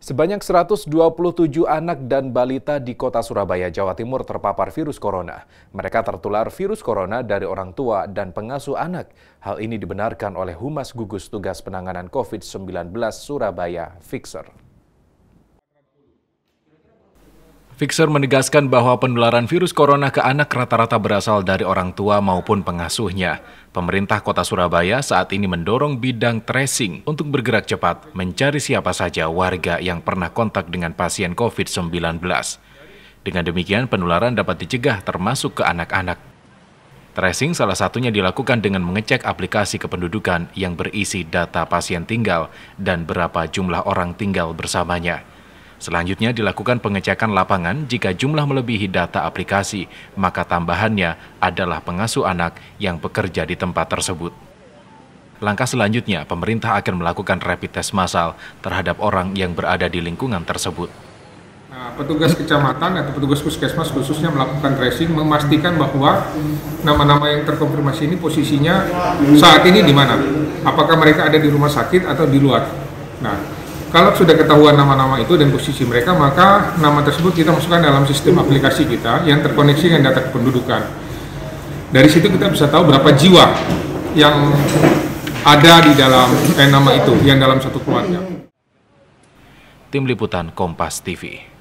Sebanyak 127 anak dan balita di kota Surabaya, Jawa Timur terpapar virus corona. Mereka tertular virus corona dari orang tua dan pengasuh anak. Hal ini dibenarkan oleh Humas Gugus Tugas Penanganan COVID-19 Surabaya, Fixer. Fixer menegaskan bahwa penularan virus corona ke anak rata-rata berasal dari orang tua maupun pengasuhnya. Pemerintah Kota Surabaya saat ini mendorong bidang tracing untuk bergerak cepat mencari siapa saja warga yang pernah kontak dengan pasien COVID-19. Dengan demikian, penularan dapat dicegah termasuk ke anak-anak. Tracing salah satunya dilakukan dengan mengecek aplikasi kependudukan yang berisi data pasien tinggal dan berapa jumlah orang tinggal bersamanya. Selanjutnya dilakukan pengecekan lapangan jika jumlah melebihi data aplikasi, maka tambahannya adalah pengasuh anak yang bekerja di tempat tersebut. Langkah selanjutnya, pemerintah akan melakukan rapid test massal terhadap orang yang berada di lingkungan tersebut. Nah, petugas kecamatan atau petugas puskesmas khususnya melakukan tracing memastikan bahwa nama-nama yang terkonfirmasi ini posisinya saat ini di mana apakah mereka ada di rumah sakit atau di luar nah kalau sudah ketahuan nama-nama itu dan posisi mereka, maka nama tersebut kita masukkan dalam sistem aplikasi kita yang terkoneksi dengan data kependudukan. Dari situ kita bisa tahu berapa jiwa yang ada di dalam eh, nama itu, yang dalam satu keluarga. Tim Liputan Kompas TV